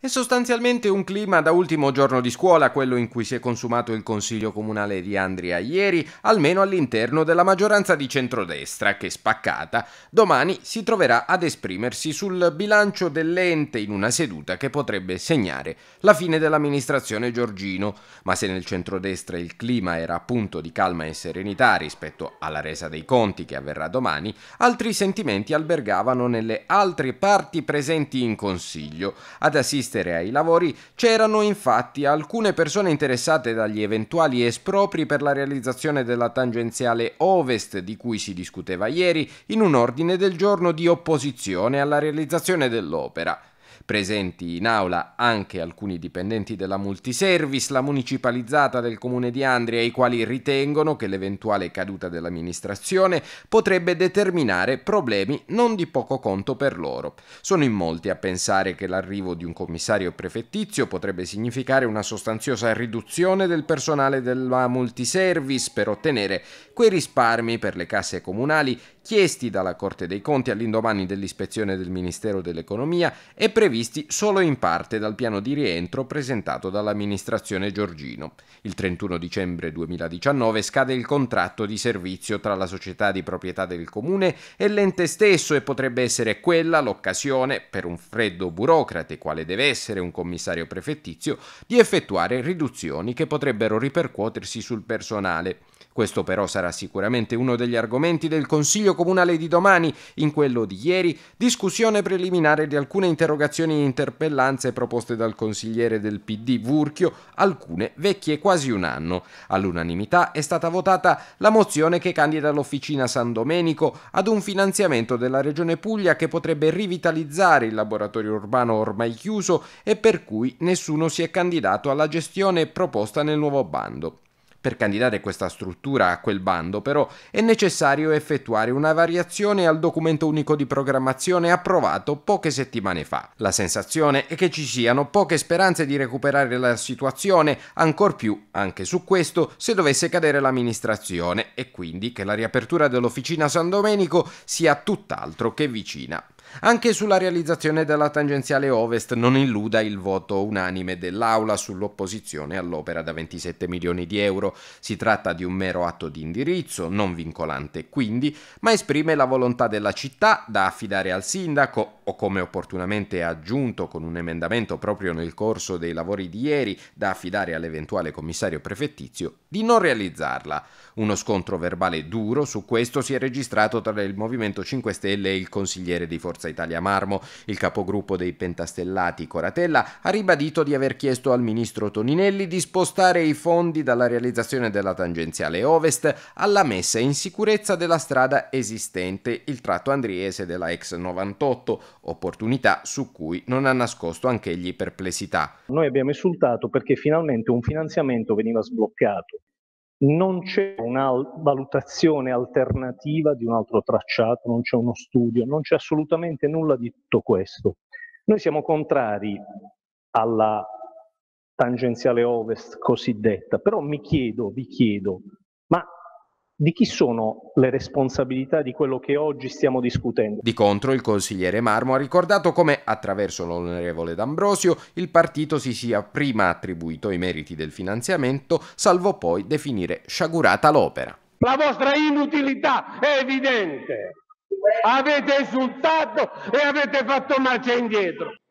È sostanzialmente un clima da ultimo giorno di scuola quello in cui si è consumato il Consiglio Comunale di Andria ieri, almeno all'interno della maggioranza di centrodestra che, spaccata, domani si troverà ad esprimersi sul bilancio dell'ente in una seduta che potrebbe segnare la fine dell'amministrazione Giorgino. Ma se nel centrodestra il clima era appunto di calma e serenità rispetto alla resa dei conti che avverrà domani, altri sentimenti albergavano nelle altre parti presenti in Consiglio. Ad assistere assistere ai lavori c'erano infatti alcune persone interessate dagli eventuali espropri per la realizzazione della tangenziale ovest di cui si discuteva ieri in un ordine del giorno di opposizione alla realizzazione dell'opera. Presenti in aula anche alcuni dipendenti della multiservice, la municipalizzata del comune di Andria, i quali ritengono che l'eventuale caduta dell'amministrazione potrebbe determinare problemi non di poco conto per loro. Sono in molti a pensare che l'arrivo di un commissario prefettizio potrebbe significare una sostanziosa riduzione del personale della multiservice per ottenere quei risparmi per le casse comunali chiesti dalla Corte dei Conti all'indomani dell'ispezione del Ministero dell'Economia e previsti solo in parte dal piano di rientro presentato dall'amministrazione Giorgino. Il 31 dicembre 2019 scade il contratto di servizio tra la società di proprietà del comune e l'ente stesso e potrebbe essere quella l'occasione per un freddo burocrate quale deve essere un commissario prefettizio di effettuare riduzioni che potrebbero ripercuotersi sul personale. Questo però sarà sicuramente uno degli argomenti del Consiglio Comunale di domani, in quello di ieri, discussione preliminare di alcune interrogazioni e interpellanze proposte dal consigliere del PD Vurchio, alcune vecchie quasi un anno. All'unanimità è stata votata la mozione che candida l'Officina San Domenico ad un finanziamento della Regione Puglia che potrebbe rivitalizzare il laboratorio urbano ormai chiuso e per cui nessuno si è candidato alla gestione proposta nel nuovo bando. Per candidare questa struttura a quel bando, però, è necessario effettuare una variazione al documento unico di programmazione approvato poche settimane fa. La sensazione è che ci siano poche speranze di recuperare la situazione, ancor più, anche su questo, se dovesse cadere l'amministrazione e quindi che la riapertura dell'officina San Domenico sia tutt'altro che vicina. Anche sulla realizzazione della tangenziale ovest non illuda il voto unanime dell'Aula sull'opposizione all'opera da 27 milioni di euro. Si tratta di un mero atto di indirizzo, non vincolante quindi, ma esprime la volontà della città da affidare al sindaco o come opportunamente aggiunto con un emendamento proprio nel corso dei lavori di ieri da affidare all'eventuale commissario prefettizio, di non realizzarla. Uno scontro verbale duro su questo si è registrato tra il Movimento 5 Stelle e il consigliere di Forza Forza Italia Marmo, il capogruppo dei pentastellati Coratella, ha ribadito di aver chiesto al ministro Toninelli di spostare i fondi dalla realizzazione della tangenziale ovest alla messa in sicurezza della strada esistente, il tratto andriese della ex 98, opportunità su cui non ha nascosto anch'egli perplessità. Noi abbiamo esultato perché finalmente un finanziamento veniva sbloccato non c'è una valutazione alternativa di un altro tracciato, non c'è uno studio, non c'è assolutamente nulla di tutto questo. Noi siamo contrari alla tangenziale ovest cosiddetta, però mi chiedo, vi chiedo, di chi sono le responsabilità di quello che oggi stiamo discutendo? Di contro il consigliere Marmo ha ricordato come, attraverso l'onorevole D'Ambrosio, il partito si sia prima attribuito i meriti del finanziamento, salvo poi definire sciagurata l'opera. La vostra inutilità è evidente. Avete insultato e avete fatto marcia indietro.